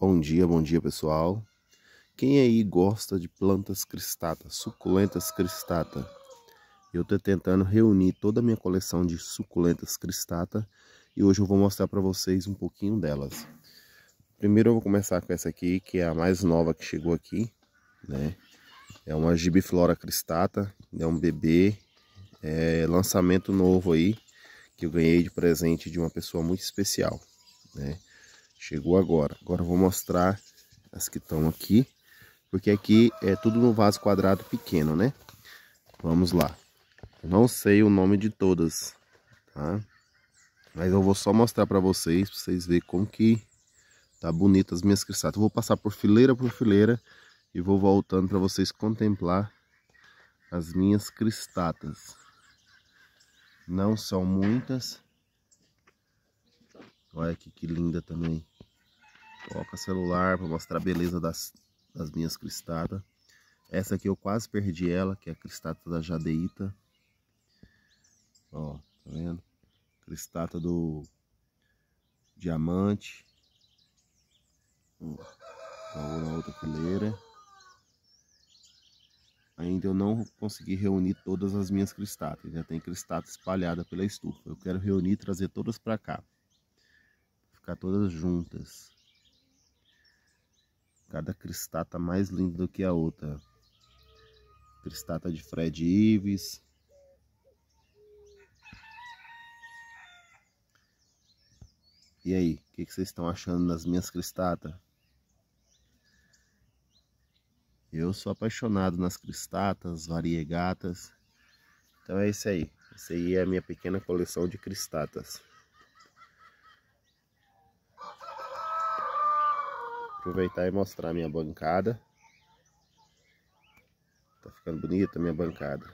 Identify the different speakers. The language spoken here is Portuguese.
Speaker 1: Bom dia, bom dia pessoal. Quem aí gosta de plantas cristatas, suculentas cristata? Eu estou tentando reunir toda a minha coleção de suculentas cristata e hoje eu vou mostrar para vocês um pouquinho delas. Primeiro eu vou começar com essa aqui, que é a mais nova que chegou aqui, né? É uma gibiflora cristata, é um bebê, é lançamento novo aí, que eu ganhei de presente de uma pessoa muito especial, né? Chegou agora. Agora eu vou mostrar as que estão aqui. Porque aqui é tudo no vaso quadrado pequeno, né? Vamos lá. Eu não sei o nome de todas, tá? Mas eu vou só mostrar para vocês, para vocês verem como que tá bonita as minhas cristatas. vou passar por fileira por fileira e vou voltando para vocês contemplar as minhas cristatas. Não são muitas. Olha aqui que linda também. Coloca celular para mostrar a beleza das, das minhas cristadas. Essa aqui eu quase perdi ela, que é a cristata da Jadeita. Ó, tá vendo? Cristata do diamante. Ó, hum, na outra fileira. Ainda eu não consegui reunir todas as minhas cristatas. Ainda tem cristata espalhada pela estufa. Eu quero reunir e trazer todas para cá. Ficar todas juntas. Cada cristata mais linda do que a outra. Cristata de Fred Ives. E aí, o que, que, vocês estão achando das minhas cristatas? Eu sou apaixonado nas cristatas, variegatas. Então é isso aí. Essa aí é a minha pequena coleção de cristatas. Aproveitar e mostrar minha bancada. Tá ficando bonita minha bancada.